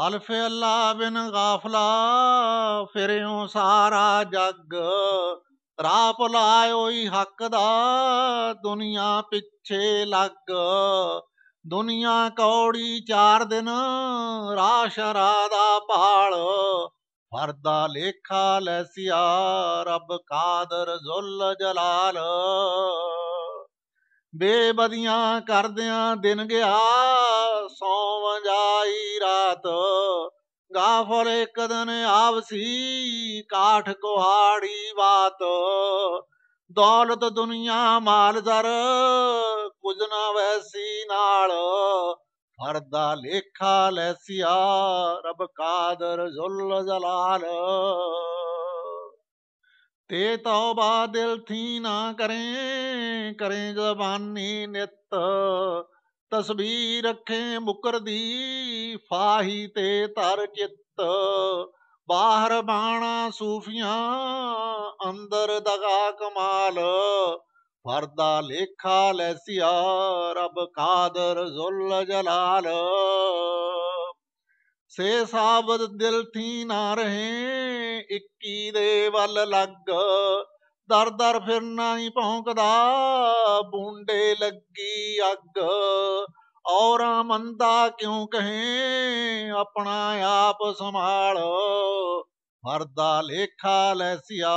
ਅਲਫ ਅੱਲਾ ਬਿਨ ਗਾਫਲਾ ਫਿਰਿਓ ਸਾਰਾ ਜੱਗ ਰਾਹ ਹੀ ਹੱਕ ਦਾ ਦੁਨੀਆ ਪਿੱਛੇ ਲੱਗ ਦੁਨੀਆ ਕੌੜੀ ਚਾਰ ਦਿਨ ਰਾਸ਼ਰਾ ਦਾ ਪਾਲ ਫਰਦਾ ਲੇਖਾ ਲੈਸੀਆ ਰੱਬ ਕਾਦਰ ਜ਼ੁਲ ਜਲਾਲ ਬੇਬਦੀਆਂ ਕਰਦਿਆਂ ਦਿਨ ਗਿਆ ਸੌਂ ਜਾਈ ਰਾਤ ਗਾਫਰ ਇੱਕ ਦਿਨ ਆਵਸੀ ਕਾਠ ਕੋਹਾੜੀ ਬਾਤ ਦੌਲਤ ਦੁਨੀਆ ਮਾਲ ਜ਼ਰ ਕੁਝ ਨਾ ਵੈਸੀ ਨਾਲ ਫਰਦਾ ਲੇਖਾ ਲੈਸੀਆ ਰਬ ਕਾਦਰ ਜ਼ੁਲ ਜਲਾਲ ਤੇ ਤੌਬਾ ਦਿਲ ਥੀ ਨਾ ਕਰੇ ਕਰੇ ਜ਼ਬਾਨੀ ਨਿਤ ਤਸਬੀਹ ਰੱਖੇ ਮੁਕਰਦੀ ਫਾਹੀ ਤੇ ਤਰ ਚਿੱਤ ਬਾਹਰ ਬਾਣਾ ਸੂਫੀਆਂ ਅੰਦਰ ਦਗਾ ਕਮਾਲ ਫਰਦਾ ਲੇਖਾ ਲੈਸੀਆ ਰਬ ਕਾਦਰ ਜ਼ੁਲ ਜਲਾਲ ਸੇ ਸਾਬਦ ਦਿਲ ਥੀ ਨਾ ਰਹੇ ਇੱਕੀ ਦੇ ਵੱਲ ਲੱਗ ਦਰ ਦਰ ਫਿਰਨਾ ਹੀ ਭੌਂਕਦਾ ਬੂੰਡੇ ਲੱਗੀ ਅੱਗ ਔਰਾਂ ਮੰਦਾ ਕਿਉਂ ਕਹੇ ਆਪਣਾ ਆਪ ਸੰਭਾਲ ਫਰਦਾ ਲੇਖਾ ਲੈਸੀਆ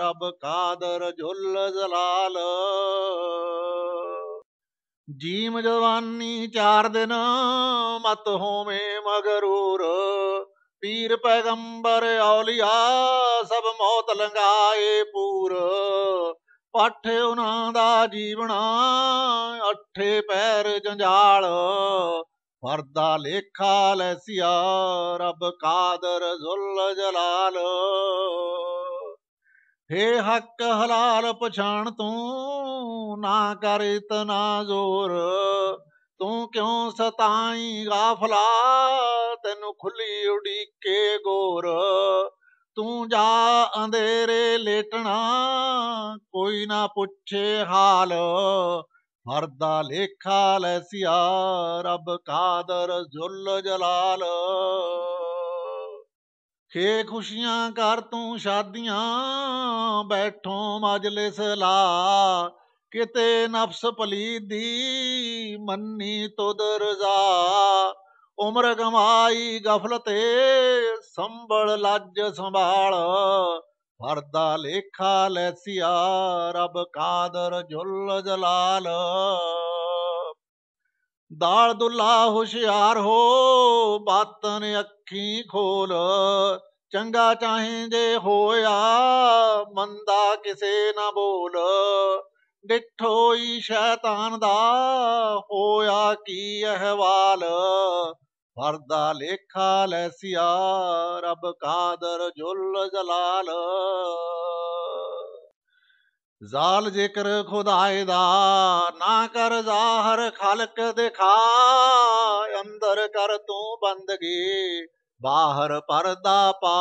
ਰੱਬ ਕਾਦਰ ਜੁਲ ਜਲਾਲ ਜੀਮ ਜਵਾਨੀ ਚਾਰ ਦਿਨ ਮਤ ਹੋਵੇ ਮਗਰੂਰ ਪੀਰ ਪੈਗੰਬਰ ਔਲੀਆ ਸਭ ਮੌਤ ਲੰਗਾਏ ਪੂਰ ਪਾਠ ਉਹਨਾਂ ਦਾ ਜੀਵਣਾ ਅੱਠੇ ਪੈਰ ਜੰਜਾਲ ਫਰਦਾ ਲੇਖਾ ਲੈਸੀਆ ਰੱਬ ਕਾਦਰ ਜ਼ੁਲ ਜਲਾਲ ਹੇ ਹੱਕ ਹਲਾਲ ਪਛਾਣ ਤੂੰ ਨਾ ਕਰ ਇਤਨਾ ਜ਼ੋਰ ਤੂੰ ਕਿਉਂ ਸਤਾਈ ਗਾਫਲਾ ਤੈਨੂੰ ਖੁੱਲੀ ਉਡੀਕੇ ਗੋਰ ਤੂੰ ਜਾ ਅੰਧੇਰੇ ਲੇਟਣਾ ਕੋਈ ਨਾ ਪੁੱਛੇ ਹਾਲ ਫਰਦਾ ਲੇਖਾ ਲੈ ਸਿਆ ਰੱਬ ਕਾਦਰ ਜੁੱਲ ਜਲਾਲ ਖੇ ਖੁਸ਼ੀਆਂ ਕਰ ਤੂੰ ਸ਼ਾਦੀਆਂ ਬੈਠੋ ਮਜਲਿਸ ਲਾ ਕਿਤੇ ਨਫਸ ਪਲੀਦ ਦੀ ਮੰਨੀ ਤੁਦ ਰਜ਼ਾ ਉਮਰ ਗਮਾਈ ਗਫਲਤੇ ਸੰਭਲ ਲੱਜ ਸੰਭਾਲ ਫਰਦਾ ਲੇਖਾ ਲੈਸੀਆ ਰਬ ਕਾਦਰ ਜੁਲ ਜਲਾਲ ਦਾਲ ਦੁੱਲਾ ਹੁਸ਼ਿਆਰ ਹੋ ਬਾਤਨ ਅੱਖੀ ਖੋਲ ਚੰਗਾ ਚਾਹੀਂਦੇ ਹੋਇਆ ਮੰਦਾ ਕਿਸੇ ਨਾ ਬੋਲ ਡਿਠੋਈ ਸ਼ੈਤਾਨ ਦਾ ਹੋਇਆ ਕੀ ਅਹਵਾਲ ਫਰਦਾ ਲੇਖਾ ਲੈਸੀਆ ਰੱਬ ਕਾਦਰ ਜੁਲ ਜਲਾਲ ਜ਼ਾਲ ਜੇਕਰ ਖੁਦਾਏ ਦਾ ਨਾ ਕਰ ਜ਼ਾਹਰ ਖਲਕ ਦਿਖਾ ਅੰਦਰ ਕਰ ਤੂੰ ਬੰਦਗੀ ਬਾਹਰ ਪਰਦਾ ਪਾ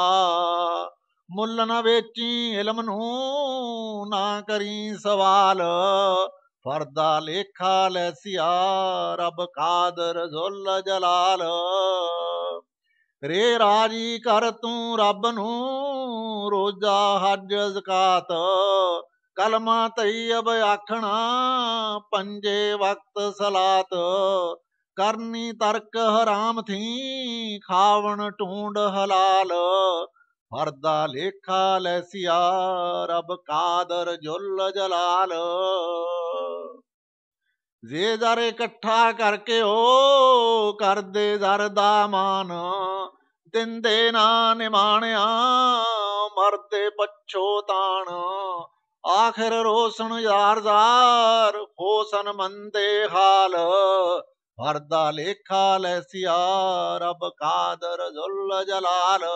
ਮੁੱਲ ਨਾ ਵੇਚੀ ਇਲਮ ਨੂੰ ਨਾ ਕਰੀ ਸਵਾਲ ਫਰਦਾ ਲੇਖਾ ਲੈਸੀਆ ਰੱਬ ਕਾਦਰ ਜ਼ੁਲ ਜਲਾਲ ਰੇ ਰਾਜੀ ਕਰ ਤੂੰ ਰੱਬ ਨੂੰ ਰੋਜ਼ਾ ਹਜ ਜ਼ਕਾਤ ਕਲਮਾ ਤਈਬ ਆਖਣਾ ਪੰਜੇ ਵਕਤ ਸਲਾਤ ਕਰਨੀ ਤਰਕ ਹਰਾਮ ਥੀ ਖਾਵਣ ਢੂੰਡ ਹਲਾਲ ਫਰਦਾ ਲੇਖਾ ਲੈਸੀਆ ਰਬ ਕਾਦਰ ਜੁਲ ਜਲਾਲ ਜੇ ਜ਼ਰ ਇਕੱਠਾ ਕਰਕੇ ਓ ਕਰਦੇ ਜ਼ਰ ਦਾ ਮਾਨ ਦਿੰਦੇ ਨਾ ਨਿਮਾਣਿਆ ਮਰਦੇ ਪਛੋਤਾਣ ਆਖਿਰ ਰੋਸਣ ਯਾਰ ਜ਼ਾਰ ਹੋ ਸਨ ਮੰਦੇ ਹਾਲ ਵਰਦਾ ਲੇਖਾ ਲੈ ਸਿਆ ਰਬ ਕਾਦਰ ਜ਼ੁਲ ਜਲਾਲ